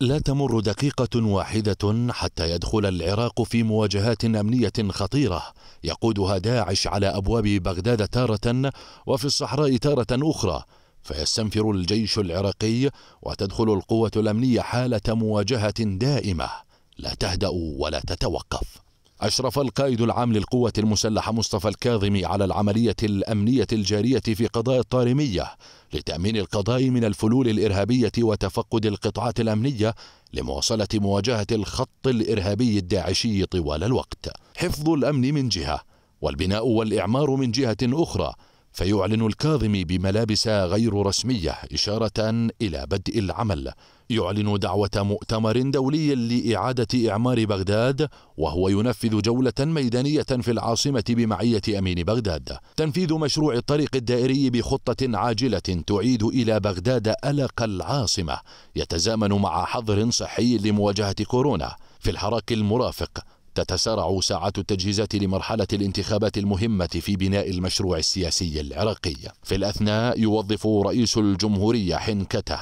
لا تمر دقيقة واحدة حتى يدخل العراق في مواجهات أمنية خطيرة يقودها داعش على أبواب بغداد تارة وفي الصحراء تارة أخرى فيستنفر الجيش العراقي وتدخل القوة الأمنية حالة مواجهة دائمة لا تهدأ ولا تتوقف أشرف القائد العام للقوة المسلحة مصطفى الكاظمي على العملية الأمنية الجارية في قضاء الطارمية لتأمين القضاء من الفلول الإرهابية وتفقد القطعات الأمنية لمواصلة مواجهة الخط الإرهابي الداعشي طوال الوقت حفظ الأمن من جهة والبناء والإعمار من جهة أخرى فيعلن الكاظمي بملابس غير رسمية إشارة إلى بدء العمل يعلن دعوة مؤتمر دولي لإعادة إعمار بغداد وهو ينفذ جولة ميدانية في العاصمة بمعية أمين بغداد تنفيذ مشروع الطريق الدائري بخطة عاجلة تعيد إلى بغداد ألق العاصمة يتزامن مع حظر صحي لمواجهة كورونا في الحراك المرافق تتسارع ساعات التجهيزات لمرحلة الانتخابات المهمة في بناء المشروع السياسي العراقي في الأثناء يوظف رئيس الجمهورية حنكته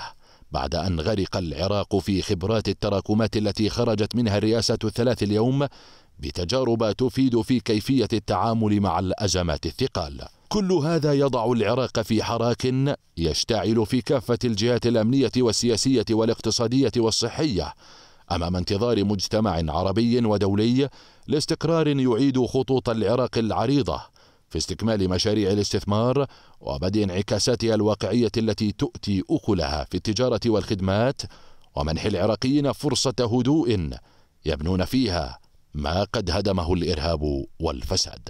بعد أن غرق العراق في خبرات التراكمات التي خرجت منها الرئاسة الثلاث اليوم بتجارب تفيد في كيفية التعامل مع الأزمات الثقال كل هذا يضع العراق في حراك يشتعل في كافة الجهات الأمنية والسياسية والاقتصادية والصحية امام انتظار مجتمع عربي ودولي لاستقرار يعيد خطوط العراق العريضه في استكمال مشاريع الاستثمار وبدء انعكاساتها الواقعيه التي تؤتي اكلها في التجاره والخدمات ومنح العراقيين فرصه هدوء يبنون فيها ما قد هدمه الارهاب والفساد